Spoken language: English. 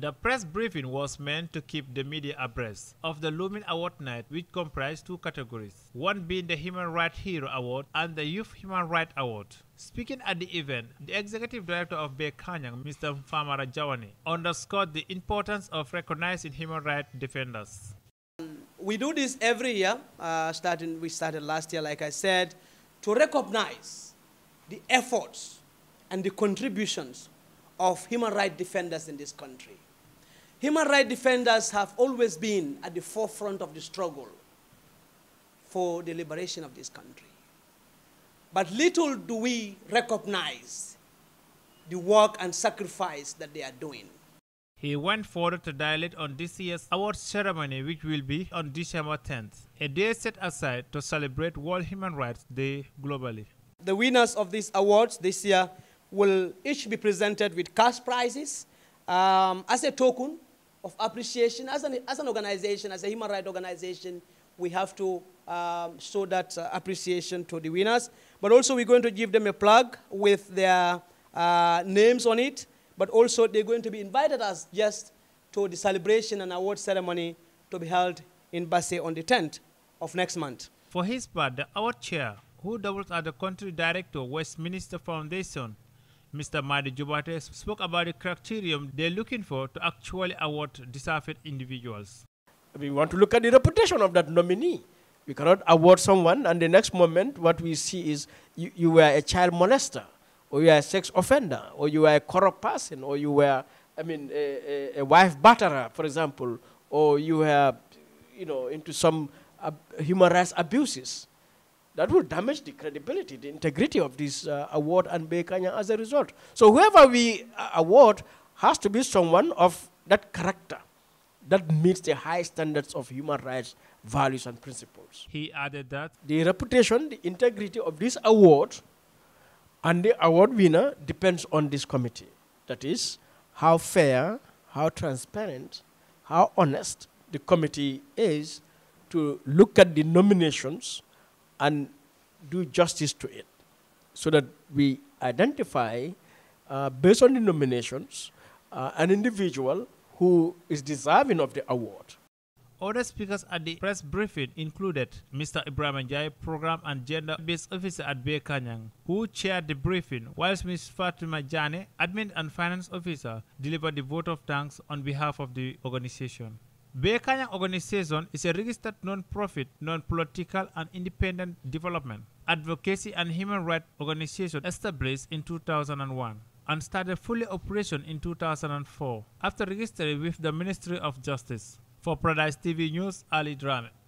The press briefing was meant to keep the media abreast of the looming award night, which comprised two categories, one being the Human Rights Hero Award and the Youth Human Rights Award. Speaking at the event, the executive director of Kanyang, Mr. Famara Jawani, underscored the importance of recognizing human rights defenders. We do this every year, uh, starting, we started last year, like I said, to recognize the efforts and the contributions of human rights defenders in this country. Human rights defenders have always been at the forefront of the struggle for the liberation of this country. But little do we recognize the work and sacrifice that they are doing. He went further to dilate on this year's award ceremony, which will be on December 10th, a day set aside to celebrate World Human Rights Day globally. The winners of these awards this year will each be presented with cash prizes um, as a token of appreciation. As an, as an organization, as a human rights organization, we have to um, show that uh, appreciation to the winners. But also we're going to give them a plug with their uh, names on it. But also they're going to be invited as guests to the celebration and award ceremony to be held in Basse on the 10th of next month. For his part, our chair, who doubles as the country director of Westminster Foundation, Mr. Madi Jubate spoke about the criterion they're looking for to actually award deserved individuals. We want to look at the reputation of that nominee. We cannot award someone, and the next moment, what we see is you, you were a child molester, or you are a sex offender, or you are a corrupt person, or you were, I mean, a, a, a wife batterer, for example, or you were, you know, into some uh, human rights abuses that will damage the credibility, the integrity of this uh, award and Bekanya as a result. So whoever we uh, award has to be someone of that character that meets the high standards of human rights, values, and principles. He added that the reputation, the integrity of this award and the award winner depends on this committee. That is, how fair, how transparent, how honest the committee is to look at the nominations and do justice to it so that we identify, uh, based on the nominations, uh, an individual who is deserving of the award. Other speakers at the press briefing included Mr. Ibrahim Jai, Program and Gender-Based Officer at Kanyang, who chaired the briefing, whilst Ms. Fatima Jane, Admin and Finance Officer, delivered the vote of thanks on behalf of the organization. Bekanyang organization is a registered non-profit, non-political and independent development, advocacy and human rights organization established in 2001 and started fully operation in 2004 after registering with the Ministry of Justice. For Paradise TV News, Ali Drame.